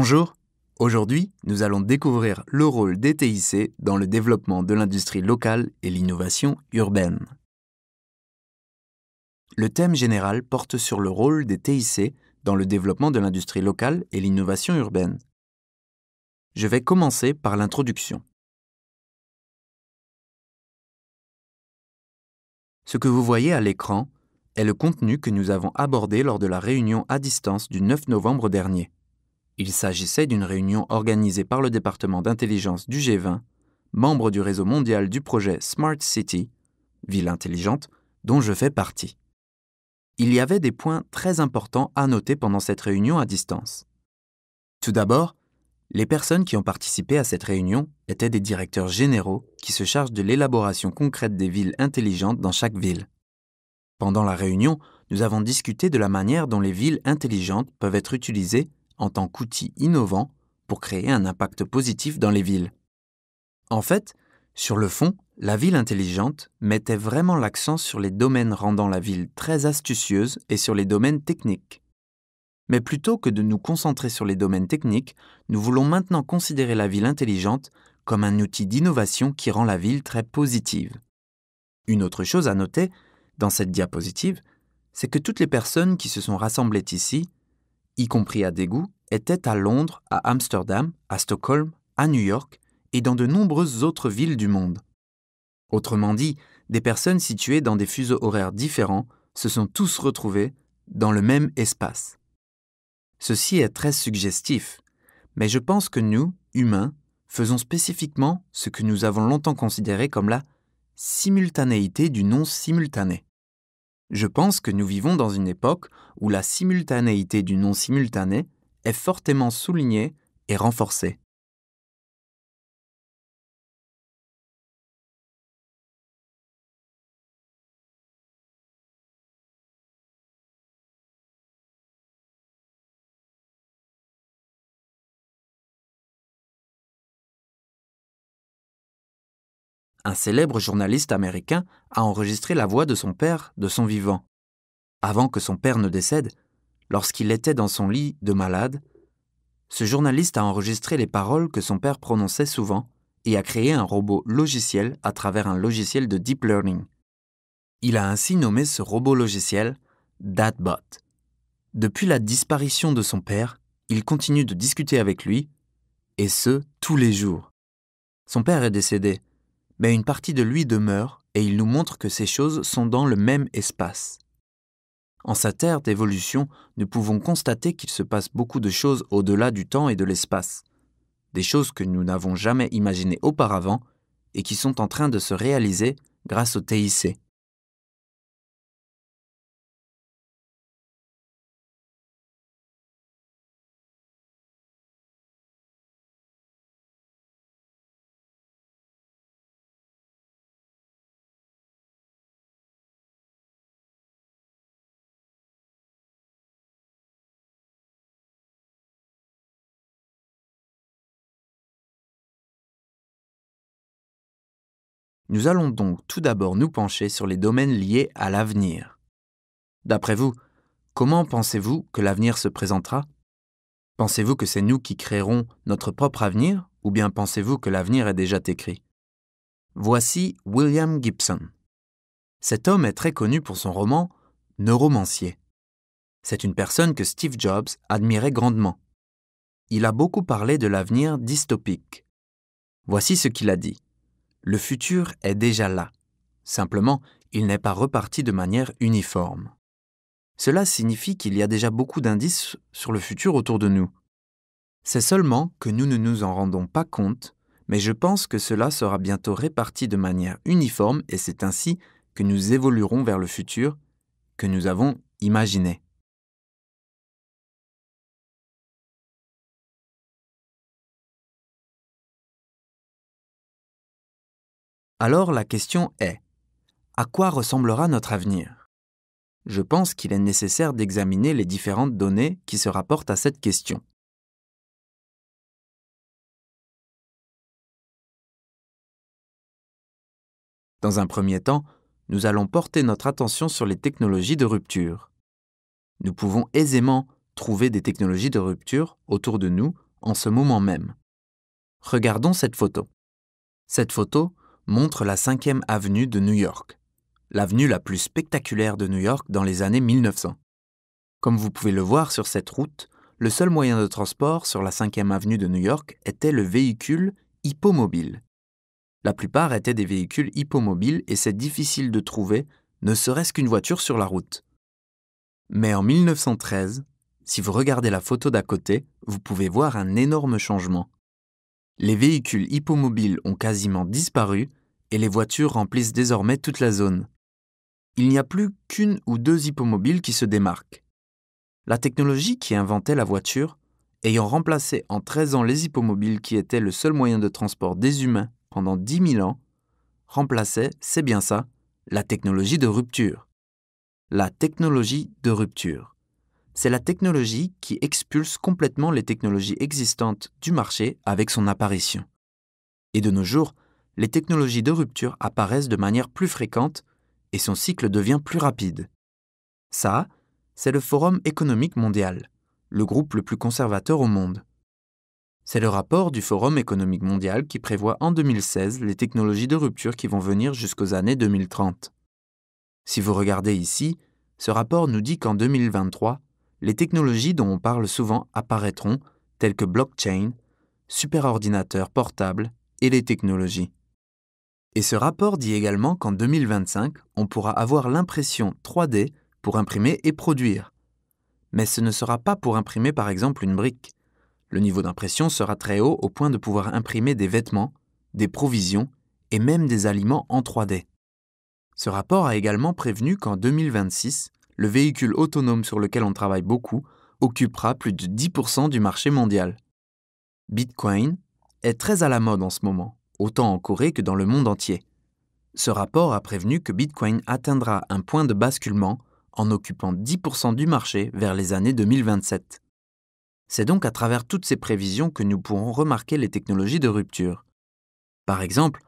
Bonjour, aujourd'hui nous allons découvrir le rôle des TIC dans le développement de l'industrie locale et l'innovation urbaine. Le thème général porte sur le rôle des TIC dans le développement de l'industrie locale et l'innovation urbaine. Je vais commencer par l'introduction. Ce que vous voyez à l'écran est le contenu que nous avons abordé lors de la réunion à distance du 9 novembre dernier. Il s'agissait d'une réunion organisée par le département d'intelligence du G20, membre du réseau mondial du projet Smart City, ville intelligente, dont je fais partie. Il y avait des points très importants à noter pendant cette réunion à distance. Tout d'abord, les personnes qui ont participé à cette réunion étaient des directeurs généraux qui se chargent de l'élaboration concrète des villes intelligentes dans chaque ville. Pendant la réunion, nous avons discuté de la manière dont les villes intelligentes peuvent être utilisées en tant qu'outil innovant pour créer un impact positif dans les villes. En fait, sur le fond, la ville intelligente mettait vraiment l'accent sur les domaines rendant la ville très astucieuse et sur les domaines techniques. Mais plutôt que de nous concentrer sur les domaines techniques, nous voulons maintenant considérer la ville intelligente comme un outil d'innovation qui rend la ville très positive. Une autre chose à noter dans cette diapositive, c'est que toutes les personnes qui se sont rassemblées ici y compris à dégoût, étaient à Londres, à Amsterdam, à Stockholm, à New York et dans de nombreuses autres villes du monde. Autrement dit, des personnes situées dans des fuseaux horaires différents se sont tous retrouvées dans le même espace. Ceci est très suggestif, mais je pense que nous, humains, faisons spécifiquement ce que nous avons longtemps considéré comme la simultanéité du non-simultané. Je pense que nous vivons dans une époque où la simultanéité du non-simultané est fortement soulignée et renforcée. un célèbre journaliste américain a enregistré la voix de son père de son vivant. Avant que son père ne décède, lorsqu'il était dans son lit de malade, ce journaliste a enregistré les paroles que son père prononçait souvent et a créé un robot logiciel à travers un logiciel de deep learning. Il a ainsi nommé ce robot logiciel Datbot. Depuis la disparition de son père, il continue de discuter avec lui, et ce, tous les jours. Son père est décédé, mais une partie de lui demeure et il nous montre que ces choses sont dans le même espace. En sa terre d'évolution, nous pouvons constater qu'il se passe beaucoup de choses au-delà du temps et de l'espace, des choses que nous n'avons jamais imaginées auparavant et qui sont en train de se réaliser grâce au TIC. Nous allons donc tout d'abord nous pencher sur les domaines liés à l'avenir. D'après vous, comment pensez-vous que l'avenir se présentera Pensez-vous que c'est nous qui créerons notre propre avenir ou bien pensez-vous que l'avenir est déjà écrit Voici William Gibson. Cet homme est très connu pour son roman Neuromancier. C'est une personne que Steve Jobs admirait grandement. Il a beaucoup parlé de l'avenir dystopique. Voici ce qu'il a dit. Le futur est déjà là. Simplement, il n'est pas reparti de manière uniforme. Cela signifie qu'il y a déjà beaucoup d'indices sur le futur autour de nous. C'est seulement que nous ne nous en rendons pas compte, mais je pense que cela sera bientôt réparti de manière uniforme et c'est ainsi que nous évoluerons vers le futur que nous avons imaginé. Alors la question est, à quoi ressemblera notre avenir Je pense qu'il est nécessaire d'examiner les différentes données qui se rapportent à cette question. Dans un premier temps, nous allons porter notre attention sur les technologies de rupture. Nous pouvons aisément trouver des technologies de rupture autour de nous en ce moment même. Regardons cette photo. Cette photo montre la 5e avenue de New York, l'avenue la plus spectaculaire de New York dans les années 1900. Comme vous pouvez le voir sur cette route, le seul moyen de transport sur la 5e avenue de New York était le véhicule hippomobile. La plupart étaient des véhicules hippomobiles et c'est difficile de trouver ne serait-ce qu'une voiture sur la route. Mais en 1913, si vous regardez la photo d'à côté, vous pouvez voir un énorme changement. Les véhicules hippomobiles ont quasiment disparu et les voitures remplissent désormais toute la zone. Il n'y a plus qu'une ou deux hippomobiles qui se démarquent. La technologie qui inventait la voiture, ayant remplacé en 13 ans les hippomobiles qui étaient le seul moyen de transport des humains pendant 10 000 ans, remplaçait, c'est bien ça, la technologie de rupture. La technologie de rupture. C'est la technologie qui expulse complètement les technologies existantes du marché avec son apparition. Et de nos jours, les technologies de rupture apparaissent de manière plus fréquente et son cycle devient plus rapide. Ça, c'est le Forum économique mondial, le groupe le plus conservateur au monde. C'est le rapport du Forum économique mondial qui prévoit en 2016 les technologies de rupture qui vont venir jusqu'aux années 2030. Si vous regardez ici, ce rapport nous dit qu'en 2023, les technologies dont on parle souvent apparaîtront, telles que blockchain, superordinateurs portables et les technologies. Et ce rapport dit également qu'en 2025, on pourra avoir l'impression 3D pour imprimer et produire. Mais ce ne sera pas pour imprimer par exemple une brique. Le niveau d'impression sera très haut au point de pouvoir imprimer des vêtements, des provisions et même des aliments en 3D. Ce rapport a également prévenu qu'en 2026, le véhicule autonome sur lequel on travaille beaucoup occupera plus de 10% du marché mondial. Bitcoin est très à la mode en ce moment autant en Corée que dans le monde entier. Ce rapport a prévenu que Bitcoin atteindra un point de basculement en occupant 10% du marché vers les années 2027. C'est donc à travers toutes ces prévisions que nous pourrons remarquer les technologies de rupture. Par exemple,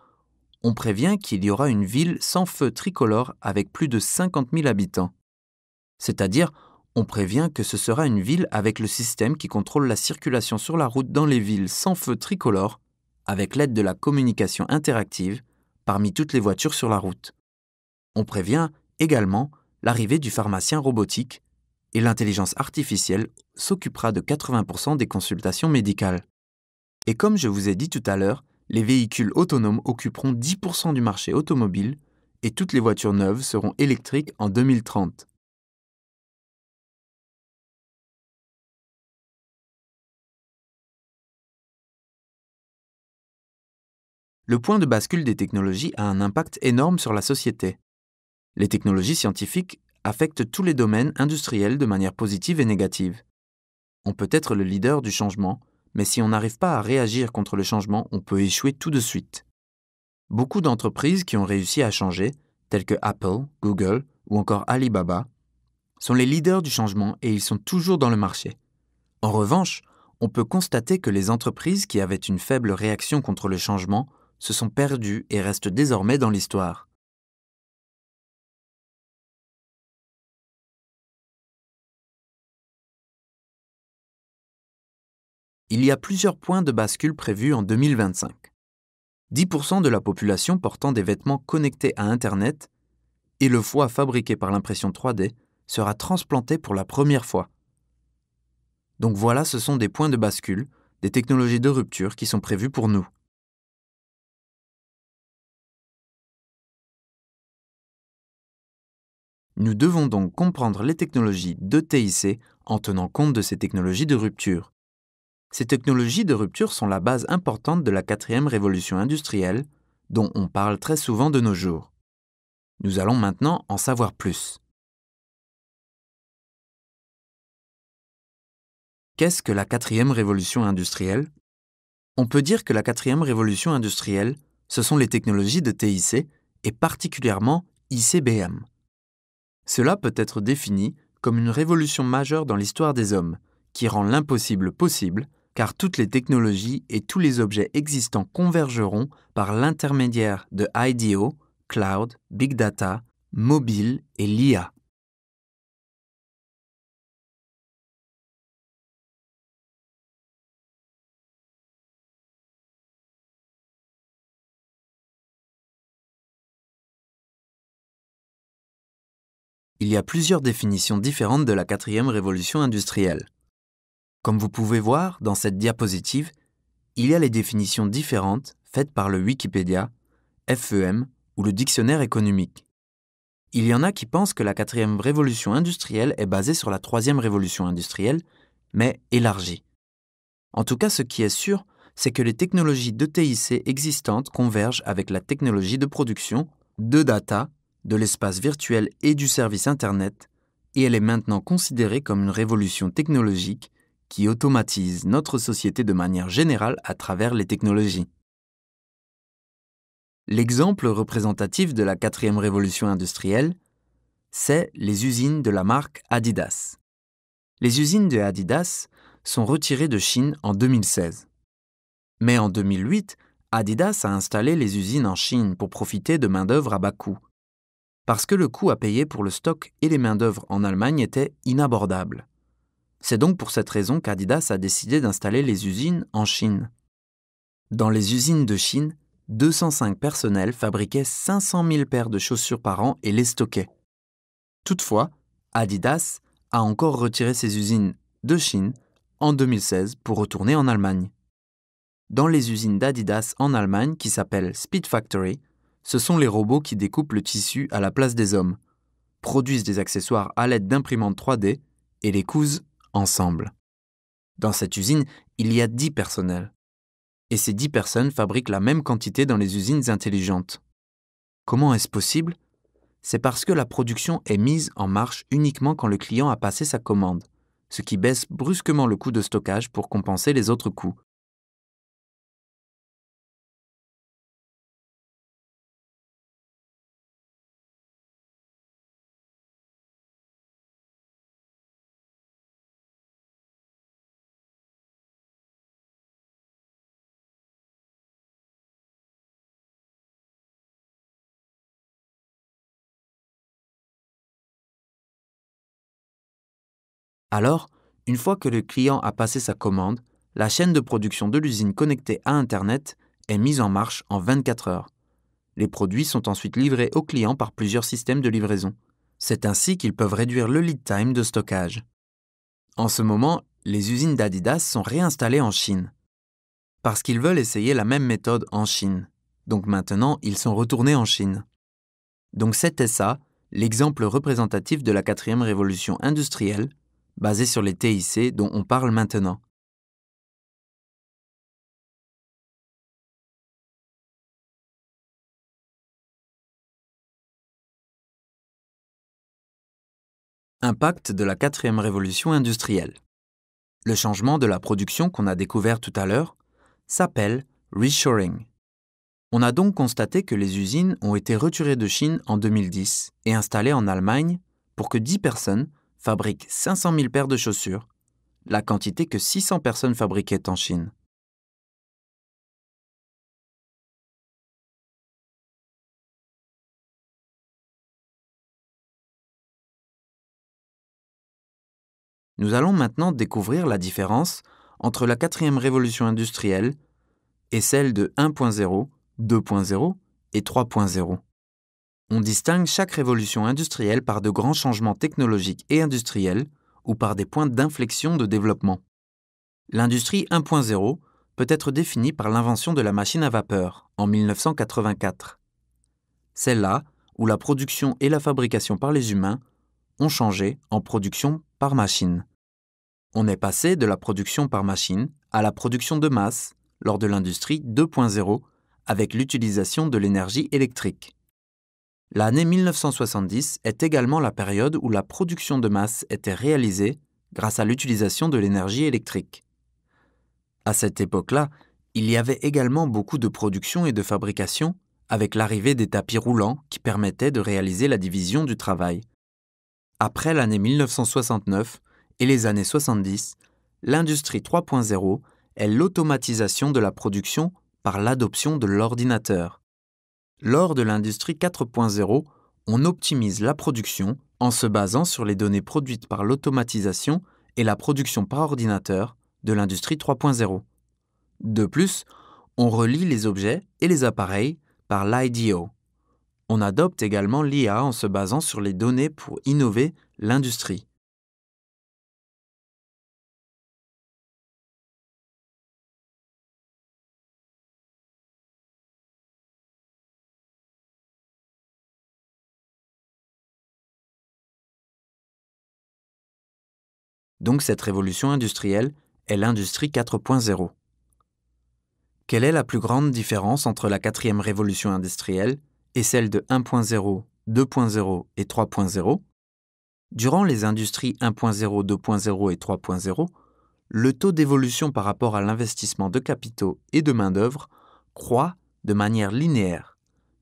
on prévient qu'il y aura une ville sans feu tricolore avec plus de 50 000 habitants. C'est-à-dire, on prévient que ce sera une ville avec le système qui contrôle la circulation sur la route dans les villes sans feu tricolore avec l'aide de la communication interactive parmi toutes les voitures sur la route. On prévient également l'arrivée du pharmacien robotique et l'intelligence artificielle s'occupera de 80% des consultations médicales. Et comme je vous ai dit tout à l'heure, les véhicules autonomes occuperont 10% du marché automobile et toutes les voitures neuves seront électriques en 2030. le point de bascule des technologies a un impact énorme sur la société. Les technologies scientifiques affectent tous les domaines industriels de manière positive et négative. On peut être le leader du changement, mais si on n'arrive pas à réagir contre le changement, on peut échouer tout de suite. Beaucoup d'entreprises qui ont réussi à changer, telles que Apple, Google ou encore Alibaba, sont les leaders du changement et ils sont toujours dans le marché. En revanche, on peut constater que les entreprises qui avaient une faible réaction contre le changement se sont perdus et restent désormais dans l'histoire. Il y a plusieurs points de bascule prévus en 2025. 10% de la population portant des vêtements connectés à Internet et le foie fabriqué par l'impression 3D sera transplanté pour la première fois. Donc voilà, ce sont des points de bascule, des technologies de rupture qui sont prévues pour nous. Nous devons donc comprendre les technologies de TIC en tenant compte de ces technologies de rupture. Ces technologies de rupture sont la base importante de la quatrième révolution industrielle, dont on parle très souvent de nos jours. Nous allons maintenant en savoir plus. Qu'est-ce que la quatrième révolution industrielle On peut dire que la quatrième révolution industrielle, ce sont les technologies de TIC et particulièrement ICBM, cela peut être défini comme une révolution majeure dans l'histoire des hommes, qui rend l'impossible possible, car toutes les technologies et tous les objets existants convergeront par l'intermédiaire de IDO, cloud, big data, mobile et l'IA. il y a plusieurs définitions différentes de la quatrième révolution industrielle. Comme vous pouvez voir dans cette diapositive, il y a les définitions différentes faites par le Wikipédia, FEM ou le dictionnaire économique. Il y en a qui pensent que la quatrième révolution industrielle est basée sur la troisième révolution industrielle, mais élargie. En tout cas, ce qui est sûr, c'est que les technologies de TIC existantes convergent avec la technologie de production, de data de l'espace virtuel et du service Internet, et elle est maintenant considérée comme une révolution technologique qui automatise notre société de manière générale à travers les technologies. L'exemple représentatif de la quatrième révolution industrielle, c'est les usines de la marque Adidas. Les usines de Adidas sont retirées de Chine en 2016. Mais en 2008, Adidas a installé les usines en Chine pour profiter de main-d'œuvre à bas coût parce que le coût à payer pour le stock et les mains-d'œuvre en Allemagne était inabordable. C'est donc pour cette raison qu'Adidas a décidé d'installer les usines en Chine. Dans les usines de Chine, 205 personnels fabriquaient 500 000 paires de chaussures par an et les stockaient. Toutefois, Adidas a encore retiré ses usines de Chine en 2016 pour retourner en Allemagne. Dans les usines d'Adidas en Allemagne qui s'appellent Speed Factory, ce sont les robots qui découpent le tissu à la place des hommes, produisent des accessoires à l'aide d'imprimantes 3D et les cousent ensemble. Dans cette usine, il y a 10 personnels. Et ces 10 personnes fabriquent la même quantité dans les usines intelligentes. Comment est-ce possible C'est parce que la production est mise en marche uniquement quand le client a passé sa commande, ce qui baisse brusquement le coût de stockage pour compenser les autres coûts, Alors, une fois que le client a passé sa commande, la chaîne de production de l'usine connectée à Internet est mise en marche en 24 heures. Les produits sont ensuite livrés au client par plusieurs systèmes de livraison. C'est ainsi qu'ils peuvent réduire le lead time de stockage. En ce moment, les usines d'Adidas sont réinstallées en Chine. Parce qu'ils veulent essayer la même méthode en Chine. Donc maintenant, ils sont retournés en Chine. Donc c'était ça, l'exemple représentatif de la quatrième révolution industrielle basé sur les TIC dont on parle maintenant. Impact de la quatrième révolution industrielle. Le changement de la production qu'on a découvert tout à l'heure s'appelle reshoring. On a donc constaté que les usines ont été retirées de Chine en 2010 et installées en Allemagne pour que 10 personnes fabrique 500 000 paires de chaussures, la quantité que 600 personnes fabriquaient en Chine. Nous allons maintenant découvrir la différence entre la quatrième révolution industrielle et celle de 1.0, 2.0 et 3.0. On distingue chaque révolution industrielle par de grands changements technologiques et industriels ou par des points d'inflexion de développement. L'industrie 1.0 peut être définie par l'invention de la machine à vapeur en 1984. Celle-là, où la production et la fabrication par les humains ont changé en production par machine. On est passé de la production par machine à la production de masse lors de l'industrie 2.0 avec l'utilisation de l'énergie électrique. L'année 1970 est également la période où la production de masse était réalisée grâce à l'utilisation de l'énergie électrique. À cette époque-là, il y avait également beaucoup de production et de fabrication avec l'arrivée des tapis roulants qui permettaient de réaliser la division du travail. Après l'année 1969 et les années 70, l'industrie 3.0 est l'automatisation de la production par l'adoption de l'ordinateur. Lors de l'industrie 4.0, on optimise la production en se basant sur les données produites par l'automatisation et la production par ordinateur de l'industrie 3.0. De plus, on relie les objets et les appareils par l'IDO. On adopte également l'IA en se basant sur les données pour innover l'industrie. Donc cette révolution industrielle est l'industrie 4.0. Quelle est la plus grande différence entre la quatrième révolution industrielle et celle de 1.0, 2.0 et 3.0 Durant les industries 1.0, 2.0 et 3.0, le taux d'évolution par rapport à l'investissement de capitaux et de main-d'œuvre croît de manière linéaire,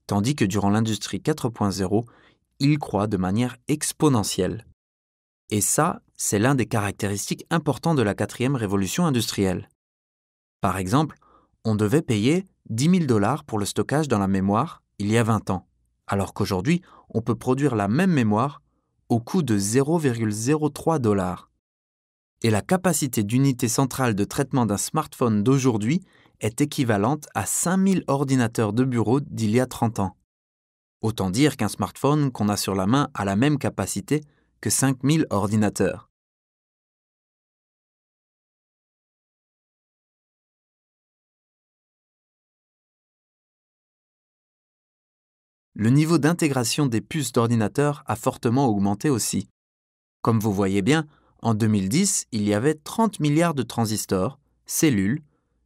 tandis que durant l'industrie 4.0, il croît de manière exponentielle. Et ça, c'est l'un des caractéristiques importantes de la quatrième révolution industrielle. Par exemple, on devait payer 10 000 dollars pour le stockage dans la mémoire il y a 20 ans, alors qu'aujourd'hui, on peut produire la même mémoire au coût de 0,03 dollars. Et la capacité d'unité centrale de traitement d'un smartphone d'aujourd'hui est équivalente à 5000 ordinateurs de bureau d'il y a 30 ans. Autant dire qu'un smartphone qu'on a sur la main a la même capacité que 5000 ordinateurs. Le niveau d'intégration des puces d'ordinateurs a fortement augmenté aussi. Comme vous voyez bien, en 2010, il y avait 30 milliards de transistors, cellules,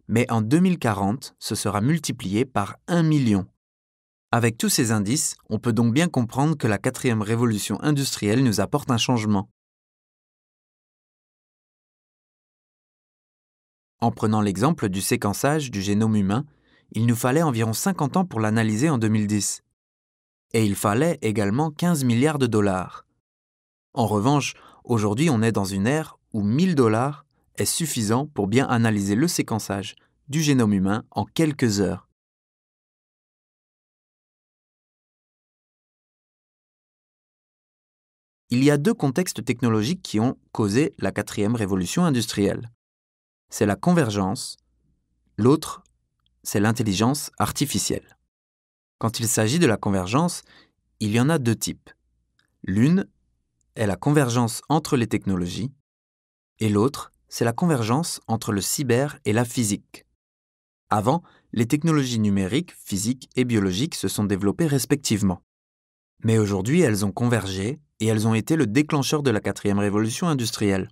mais en 2040, ce sera multiplié par 1 million. Avec tous ces indices, on peut donc bien comprendre que la quatrième révolution industrielle nous apporte un changement. En prenant l'exemple du séquençage du génome humain, il nous fallait environ 50 ans pour l'analyser en 2010. Et il fallait également 15 milliards de dollars. En revanche, aujourd'hui on est dans une ère où 1000 dollars est suffisant pour bien analyser le séquençage du génome humain en quelques heures. il y a deux contextes technologiques qui ont causé la quatrième révolution industrielle. C'est la convergence, l'autre, c'est l'intelligence artificielle. Quand il s'agit de la convergence, il y en a deux types. L'une est la convergence entre les technologies et l'autre, c'est la convergence entre le cyber et la physique. Avant, les technologies numériques, physiques et biologiques se sont développées respectivement. Mais aujourd'hui, elles ont convergé et elles ont été le déclencheur de la quatrième révolution industrielle.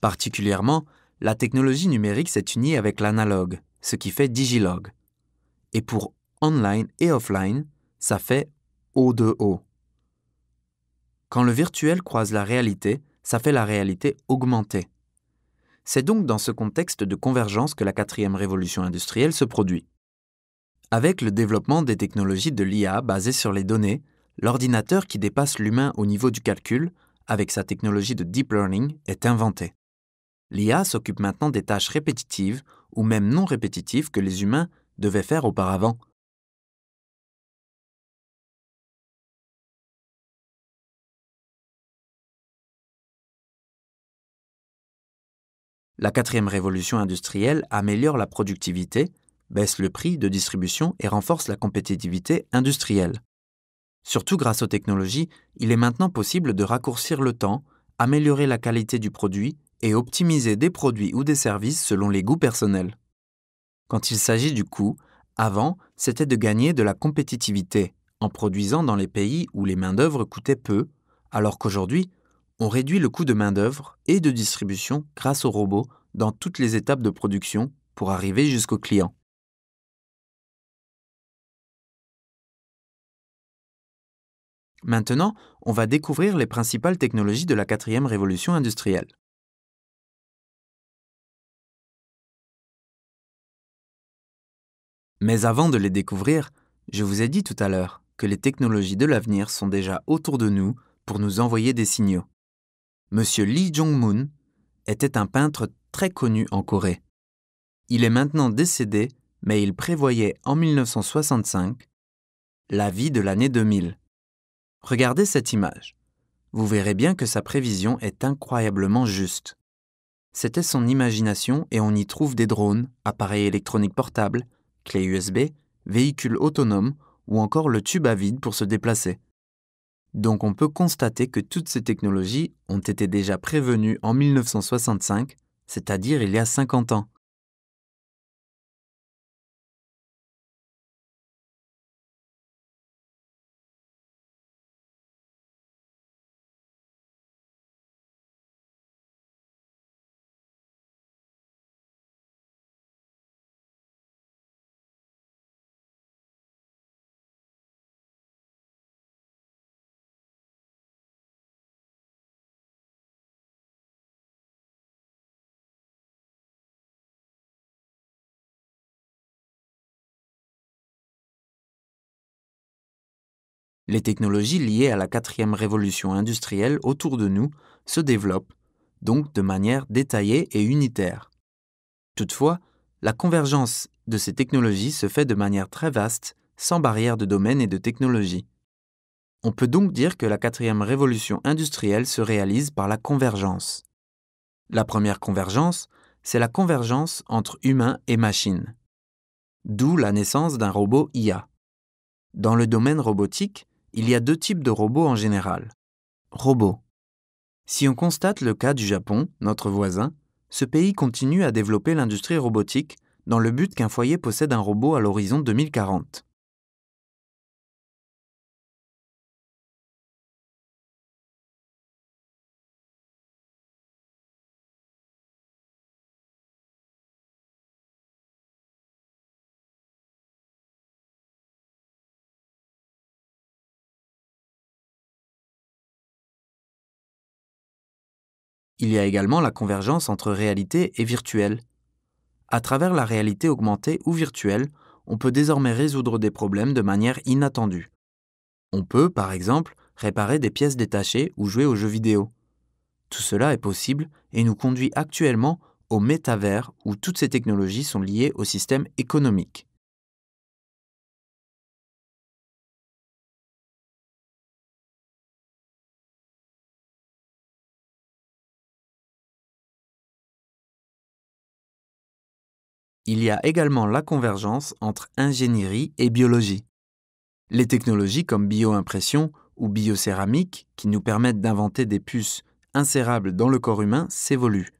Particulièrement, la technologie numérique s'est unie avec l'analogue, ce qui fait Digilog. Et pour online et offline, ça fait O2O. Quand le virtuel croise la réalité, ça fait la réalité augmentée. C'est donc dans ce contexte de convergence que la quatrième révolution industrielle se produit. Avec le développement des technologies de l'IA basées sur les données, l'ordinateur qui dépasse l'humain au niveau du calcul, avec sa technologie de deep learning, est inventé. L'IA s'occupe maintenant des tâches répétitives ou même non répétitives que les humains devaient faire auparavant. La quatrième révolution industrielle améliore la productivité, baisse le prix de distribution et renforce la compétitivité industrielle. Surtout grâce aux technologies, il est maintenant possible de raccourcir le temps, améliorer la qualité du produit et optimiser des produits ou des services selon les goûts personnels. Quand il s'agit du coût, avant, c'était de gagner de la compétitivité en produisant dans les pays où les mains-d'œuvre coûtaient peu, alors qu'aujourd'hui, on réduit le coût de main-d'œuvre et de distribution grâce aux robots dans toutes les étapes de production pour arriver jusqu'au client. Maintenant, on va découvrir les principales technologies de la quatrième révolution industrielle. Mais avant de les découvrir, je vous ai dit tout à l'heure que les technologies de l'avenir sont déjà autour de nous pour nous envoyer des signaux. Monsieur Lee Jong-moon était un peintre très connu en Corée. Il est maintenant décédé, mais il prévoyait en 1965 la vie de l'année 2000. Regardez cette image. Vous verrez bien que sa prévision est incroyablement juste. C'était son imagination et on y trouve des drones, appareils électroniques portables, clés USB, véhicules autonomes ou encore le tube à vide pour se déplacer. Donc on peut constater que toutes ces technologies ont été déjà prévenues en 1965, c'est-à-dire il y a 50 ans. Les technologies liées à la quatrième révolution industrielle autour de nous se développent, donc de manière détaillée et unitaire. Toutefois, la convergence de ces technologies se fait de manière très vaste, sans barrière de domaine et de technologie. On peut donc dire que la quatrième révolution industrielle se réalise par la convergence. La première convergence, c'est la convergence entre humains et machines. D'où la naissance d'un robot IA. Dans le domaine robotique, il y a deux types de robots en général. Robots. Si on constate le cas du Japon, notre voisin, ce pays continue à développer l'industrie robotique dans le but qu'un foyer possède un robot à l'horizon 2040. Il y a également la convergence entre réalité et virtuel. À travers la réalité augmentée ou virtuelle, on peut désormais résoudre des problèmes de manière inattendue. On peut, par exemple, réparer des pièces détachées ou jouer aux jeux vidéo. Tout cela est possible et nous conduit actuellement au métavers où toutes ces technologies sont liées au système économique. il y a également la convergence entre ingénierie et biologie. Les technologies comme bioimpression ou biocéramique, qui nous permettent d'inventer des puces insérables dans le corps humain, s'évoluent.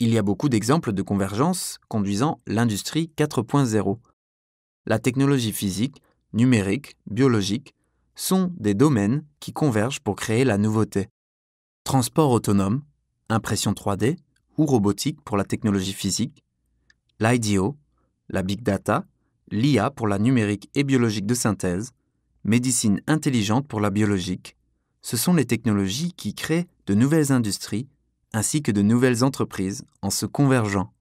Il y a beaucoup d'exemples de convergence conduisant l'industrie 4.0. La technologie physique, numérique, biologique sont des domaines qui convergent pour créer la nouveauté. Transport autonome, impression 3D ou robotique pour la technologie physique, l'IDO, la big data, l'IA pour la numérique et biologique de synthèse, médecine intelligente pour la biologique, ce sont les technologies qui créent de nouvelles industries ainsi que de nouvelles entreprises en se convergeant.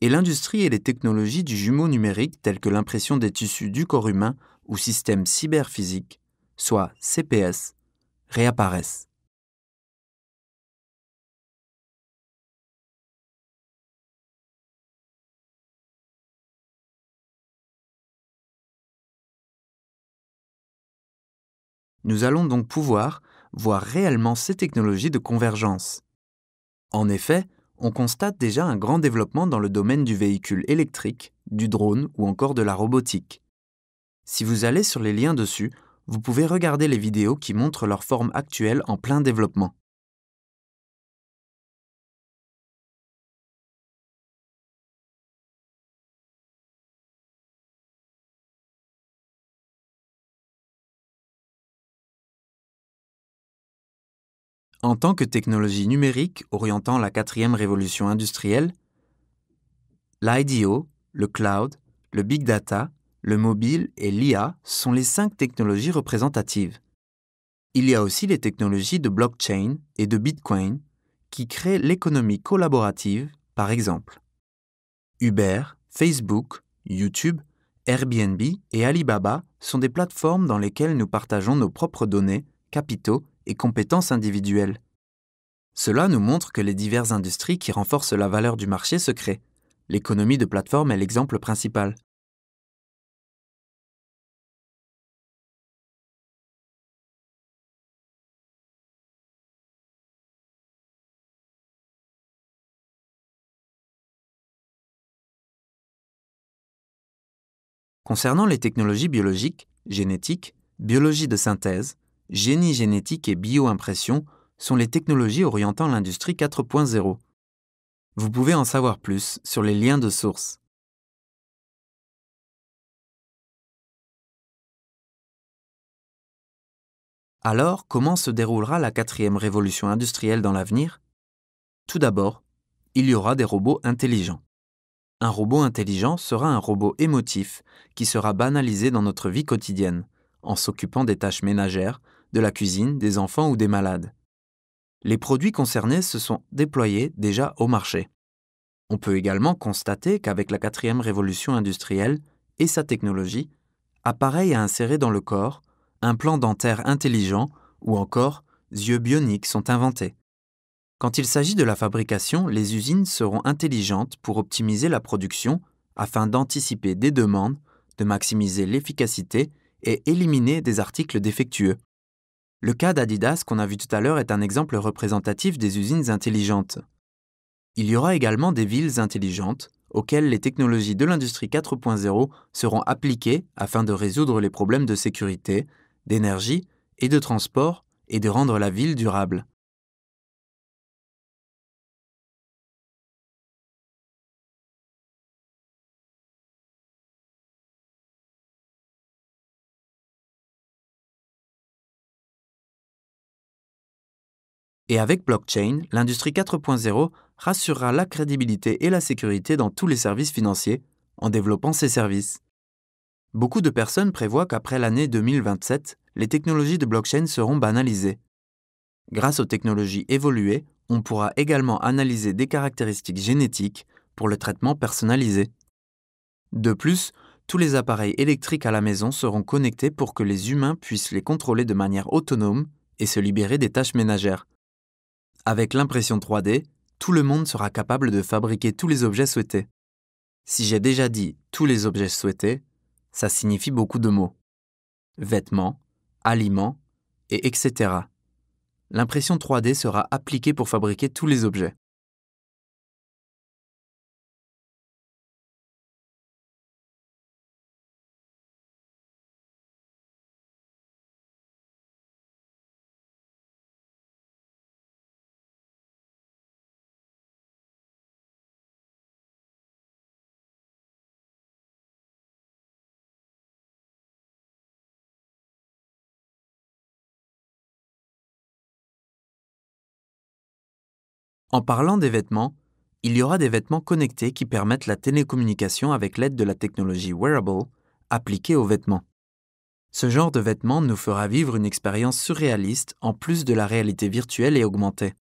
Et l'industrie et les technologies du jumeau numérique telles que l'impression des tissus du corps humain ou système cyberphysique soit CPS, réapparaissent. Nous allons donc pouvoir voir réellement ces technologies de convergence. En effet, on constate déjà un grand développement dans le domaine du véhicule électrique, du drone ou encore de la robotique. Si vous allez sur les liens dessus, vous pouvez regarder les vidéos qui montrent leur forme actuelle en plein développement. En tant que technologie numérique orientant la quatrième révolution industrielle, l'IDO, le cloud, le big data le mobile et l'IA sont les cinq technologies représentatives. Il y a aussi les technologies de blockchain et de Bitcoin qui créent l'économie collaborative, par exemple. Uber, Facebook, YouTube, Airbnb et Alibaba sont des plateformes dans lesquelles nous partageons nos propres données, capitaux et compétences individuelles. Cela nous montre que les diverses industries qui renforcent la valeur du marché se créent. L'économie de plateforme est l'exemple principal. Concernant les technologies biologiques, génétiques, biologie de synthèse, génie génétique et bioimpression sont les technologies orientant l'industrie 4.0. Vous pouvez en savoir plus sur les liens de source. Alors, comment se déroulera la quatrième révolution industrielle dans l'avenir Tout d'abord, il y aura des robots intelligents. Un robot intelligent sera un robot émotif qui sera banalisé dans notre vie quotidienne, en s'occupant des tâches ménagères, de la cuisine, des enfants ou des malades. Les produits concernés se sont déployés déjà au marché. On peut également constater qu'avec la quatrième révolution industrielle et sa technologie, appareils à insérer dans le corps, plan dentaire intelligent ou encore yeux bioniques sont inventés. Quand il s'agit de la fabrication, les usines seront intelligentes pour optimiser la production afin d'anticiper des demandes, de maximiser l'efficacité et éliminer des articles défectueux. Le cas d'Adidas qu'on a vu tout à l'heure est un exemple représentatif des usines intelligentes. Il y aura également des villes intelligentes auxquelles les technologies de l'industrie 4.0 seront appliquées afin de résoudre les problèmes de sécurité, d'énergie et de transport et de rendre la ville durable. Et avec blockchain, l'industrie 4.0 rassurera la crédibilité et la sécurité dans tous les services financiers en développant ces services. Beaucoup de personnes prévoient qu'après l'année 2027, les technologies de blockchain seront banalisées. Grâce aux technologies évoluées, on pourra également analyser des caractéristiques génétiques pour le traitement personnalisé. De plus, tous les appareils électriques à la maison seront connectés pour que les humains puissent les contrôler de manière autonome et se libérer des tâches ménagères. Avec l'impression 3D, tout le monde sera capable de fabriquer tous les objets souhaités. Si j'ai déjà dit tous les objets souhaités, ça signifie beaucoup de mots. Vêtements, aliments, et etc. L'impression 3D sera appliquée pour fabriquer tous les objets. En parlant des vêtements, il y aura des vêtements connectés qui permettent la télécommunication avec l'aide de la technologie wearable appliquée aux vêtements. Ce genre de vêtements nous fera vivre une expérience surréaliste en plus de la réalité virtuelle et augmentée.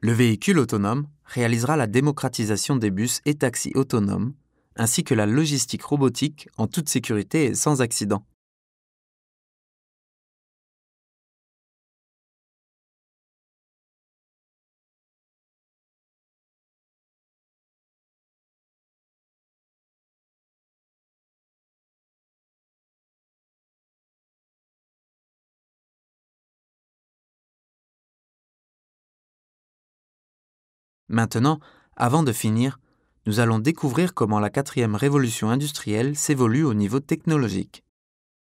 Le véhicule autonome réalisera la démocratisation des bus et taxis autonomes, ainsi que la logistique robotique en toute sécurité et sans accident. Maintenant, avant de finir, nous allons découvrir comment la quatrième révolution industrielle s'évolue au niveau technologique.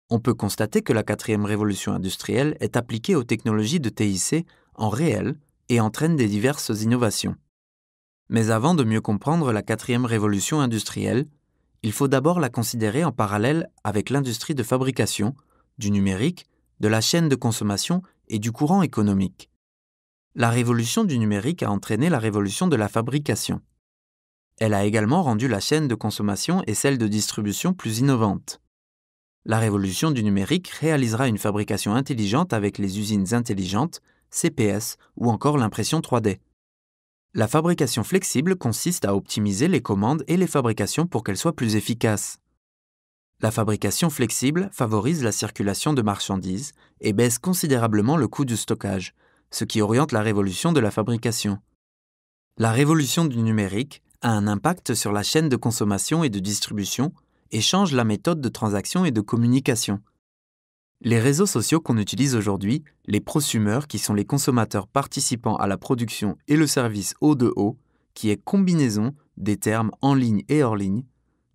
On peut constater que la quatrième révolution industrielle est appliquée aux technologies de TIC en réel et entraîne des diverses innovations. Mais avant de mieux comprendre la quatrième révolution industrielle, il faut d'abord la considérer en parallèle avec l'industrie de fabrication, du numérique, de la chaîne de consommation et du courant économique la révolution du numérique a entraîné la révolution de la fabrication. Elle a également rendu la chaîne de consommation et celle de distribution plus innovante. La révolution du numérique réalisera une fabrication intelligente avec les usines intelligentes, CPS ou encore l'impression 3D. La fabrication flexible consiste à optimiser les commandes et les fabrications pour qu'elles soient plus efficaces. La fabrication flexible favorise la circulation de marchandises et baisse considérablement le coût du stockage, ce qui oriente la révolution de la fabrication. La révolution du numérique a un impact sur la chaîne de consommation et de distribution et change la méthode de transaction et de communication. Les réseaux sociaux qu'on utilise aujourd'hui, les prosumeurs qui sont les consommateurs participants à la production et le service O2O, qui est combinaison des termes en ligne et hors ligne,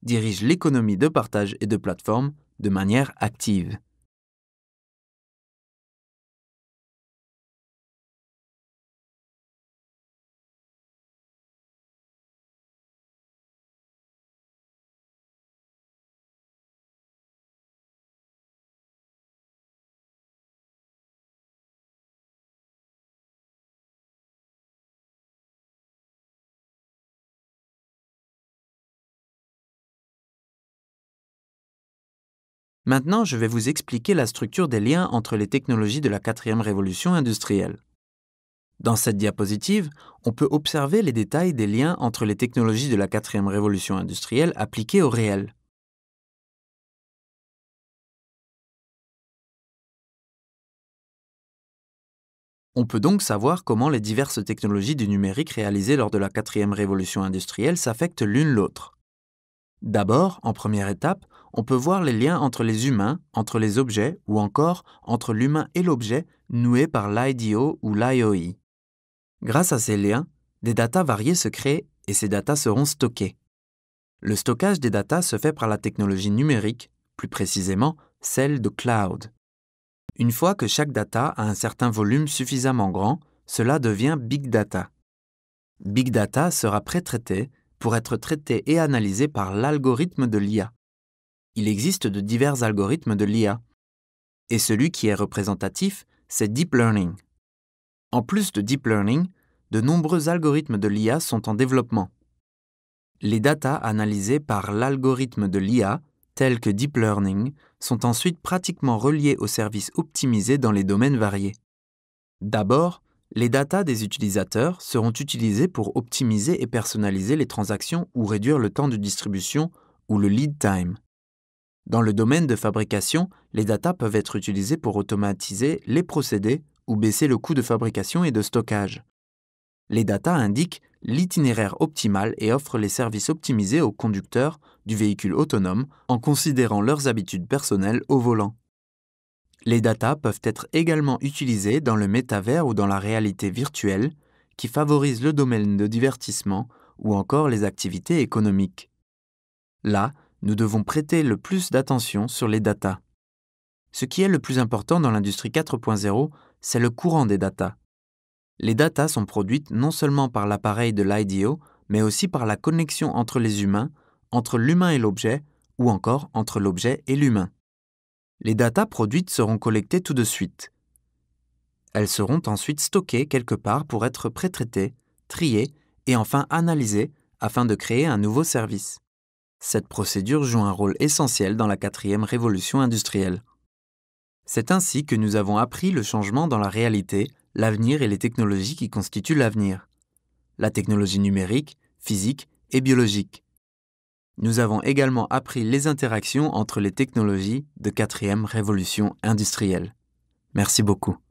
dirigent l'économie de partage et de plateforme de manière active. Maintenant, je vais vous expliquer la structure des liens entre les technologies de la quatrième révolution industrielle. Dans cette diapositive, on peut observer les détails des liens entre les technologies de la quatrième révolution industrielle appliquées au réel. On peut donc savoir comment les diverses technologies du numérique réalisées lors de la quatrième révolution industrielle s'affectent l'une l'autre. D'abord, en première étape, on peut voir les liens entre les humains, entre les objets ou encore entre l'humain et l'objet noués par l'IDO ou l'IOI. Grâce à ces liens, des datas variées se créent et ces datas seront stockées. Le stockage des datas se fait par la technologie numérique, plus précisément celle de cloud. Une fois que chaque data a un certain volume suffisamment grand, cela devient big data. Big data sera pré-traité pour être traité et analysé par l'algorithme de l'IA. Il existe de divers algorithmes de l'IA, et celui qui est représentatif, c'est Deep Learning. En plus de Deep Learning, de nombreux algorithmes de l'IA sont en développement. Les datas analysées par l'algorithme de l'IA, tels que Deep Learning, sont ensuite pratiquement reliées aux services optimisés dans les domaines variés. D'abord, les datas des utilisateurs seront utilisées pour optimiser et personnaliser les transactions ou réduire le temps de distribution ou le lead time. Dans le domaine de fabrication, les datas peuvent être utilisées pour automatiser les procédés ou baisser le coût de fabrication et de stockage. Les datas indiquent l'itinéraire optimal et offrent les services optimisés aux conducteurs du véhicule autonome en considérant leurs habitudes personnelles au volant. Les datas peuvent être également utilisées dans le métavers ou dans la réalité virtuelle, qui favorise le domaine de divertissement ou encore les activités économiques. Là, nous devons prêter le plus d'attention sur les datas. Ce qui est le plus important dans l'industrie 4.0, c'est le courant des datas. Les datas sont produites non seulement par l'appareil de l'IDEO, mais aussi par la connexion entre les humains, entre l'humain et l'objet, ou encore entre l'objet et l'humain les datas produites seront collectées tout de suite. Elles seront ensuite stockées quelque part pour être pré-traitées, triées et enfin analysées afin de créer un nouveau service. Cette procédure joue un rôle essentiel dans la quatrième révolution industrielle. C'est ainsi que nous avons appris le changement dans la réalité, l'avenir et les technologies qui constituent l'avenir. La technologie numérique, physique et biologique. Nous avons également appris les interactions entre les technologies de quatrième révolution industrielle. Merci beaucoup.